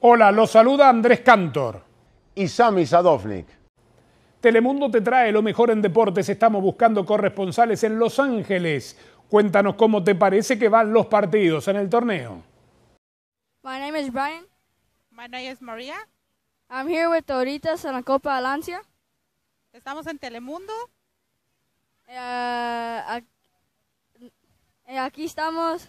Hola, los saluda Andrés Cantor. Y Sami Sadovnik. Telemundo te trae lo mejor en deportes. Estamos buscando corresponsales en Los Ángeles. Cuéntanos cómo te parece que van los partidos en el torneo. My name is Brian. My name is Maria. I'm here with Toritas en la Copa Alancia. Estamos en Telemundo. Eh, eh, aquí estamos